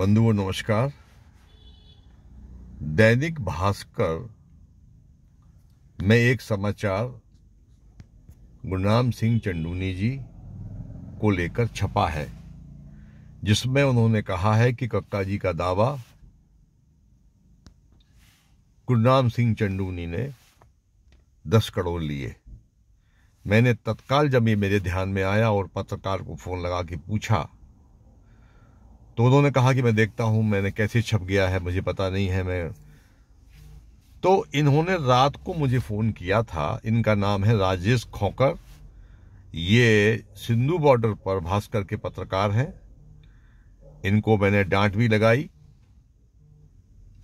बंधुओं नमस्कार दैनिक भास्कर में एक समाचार गुरनाम सिंह चंडूनी जी को लेकर छपा है जिसमें उन्होंने कहा है कि कक्का जी का दावा गुरनाम सिंह चंडूनी ने दस करोड़ लिए मैंने तत्काल जब ये मेरे ध्यान में आया और पत्रकार को फोन लगा के पूछा तो उन्होंने कहा कि मैं देखता हूं मैंने कैसे छप गया है मुझे पता नहीं है मैं तो इन्होंने रात को मुझे फ़ोन किया था इनका नाम है राजेश खोकर ये सिंधु बॉर्डर पर भास्कर के पत्रकार हैं इनको मैंने डांट भी लगाई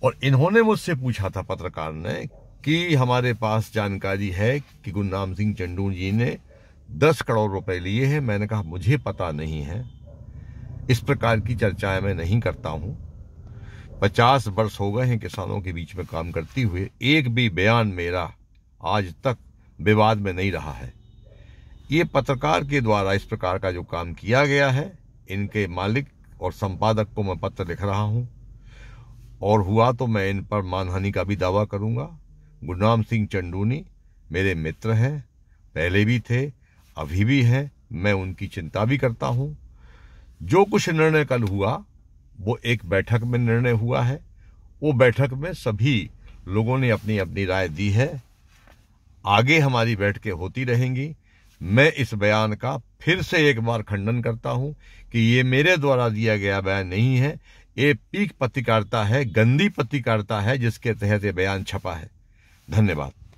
और इन्होंने मुझसे पूछा था पत्रकार ने कि हमारे पास जानकारी है कि नाम सिंह चंडू जी ने दस करोड़ रुपए लिए हैं मैंने कहा मुझे पता नहीं है इस प्रकार की चर्चाएं मैं नहीं करता हूं पचास वर्ष हो गए हैं किसानों के बीच में काम करती हुए एक भी बयान मेरा आज तक विवाद में नहीं रहा है ये पत्रकार के द्वारा इस प्रकार का जो काम किया गया है इनके मालिक और संपादक को मैं पत्र लिख रहा हूं और हुआ तो मैं इन पर मानहानि का भी दावा करूंगा गुरनाम सिंह चंडूनी मेरे मित्र हैं पहले भी थे अभी भी हैं मैं उनकी चिंता भी करता हूं जो कुछ निर्णय कल हुआ वो एक बैठक में निर्णय हुआ है वो बैठक में सभी लोगों ने अपनी अपनी राय दी है आगे हमारी बैठकें होती रहेंगी मैं इस बयान का फिर से एक बार खंडन करता हूं कि ये मेरे द्वारा दिया गया बयान नहीं है ये पीक पत्रकारिता है गंदी पत्रकारिता है जिसके तहत ये बयान छपा है धन्यवाद